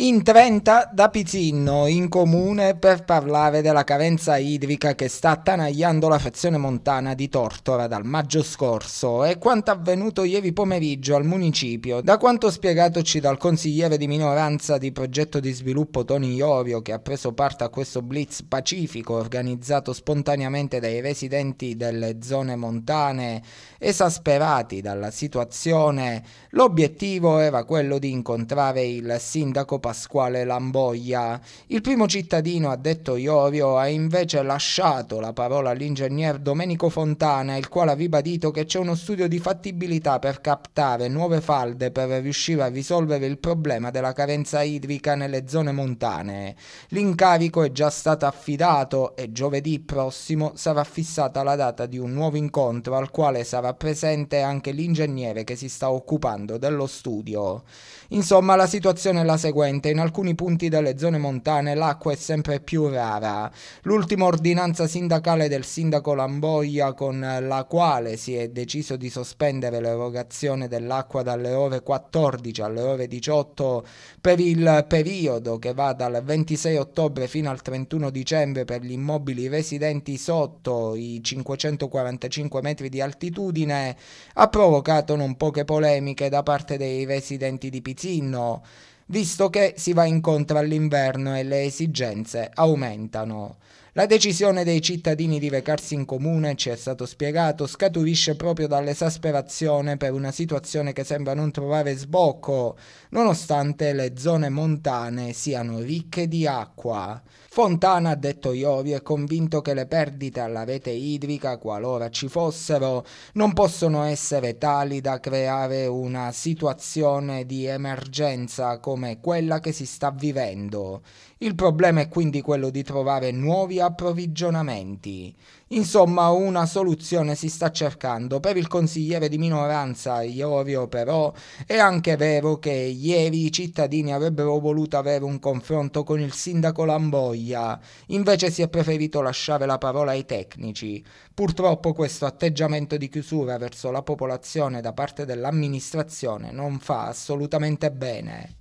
in Trenta da Pizzinno, in comune, per parlare della carenza idrica che sta attanagliando la frazione montana di Tortora dal maggio scorso e quanto avvenuto ieri pomeriggio al municipio. Da quanto spiegatoci dal consigliere di minoranza di progetto di sviluppo Toni Iorio, che ha preso parte a questo blitz pacifico organizzato spontaneamente dai residenti delle zone montane, esasperati dalla situazione, l'obiettivo era quello di incontrare il sindaco Pasquale Lamboglia. Il primo cittadino, ha detto Iorio, ha invece lasciato la parola all'ingegner Domenico Fontana, il quale ha ribadito che c'è uno studio di fattibilità per captare nuove falde per riuscire a risolvere il problema della carenza idrica nelle zone montane. L'incarico è già stato affidato e giovedì prossimo sarà fissata la data di un nuovo incontro al quale sarà presente anche l'ingegnere che si sta occupando dello studio. Insomma, la situazione è la seguente Nonostante in alcuni punti delle zone montane l'acqua è sempre più rara. L'ultima ordinanza sindacale del sindaco Lamboia con la quale si è deciso di sospendere l'erogazione dell'acqua dalle ore 14 alle ore 18 per il periodo che va dal 26 ottobre fino al 31 dicembre per gli immobili residenti sotto i 545 metri di altitudine ha provocato non poche polemiche da parte dei residenti di Pizzinno visto che si va incontro all'inverno e le esigenze aumentano. La decisione dei cittadini di recarsi in comune, ci è stato spiegato, scaturisce proprio dall'esasperazione per una situazione che sembra non trovare sbocco, nonostante le zone montane siano ricche di acqua. Fontana, ha detto Iorio, è convinto che le perdite alla rete idrica, qualora ci fossero, non possono essere tali da creare una situazione di emergenza come quella che si sta vivendo. Il problema è quindi quello di trovare nuovi approvvigionamenti. Insomma, una soluzione si sta cercando. Per il consigliere di minoranza Iorio, però, è anche vero che ieri i cittadini avrebbero voluto avere un confronto con il sindaco Lamboia, invece si è preferito lasciare la parola ai tecnici. Purtroppo questo atteggiamento di chiusura verso la popolazione da parte dell'amministrazione non fa assolutamente bene.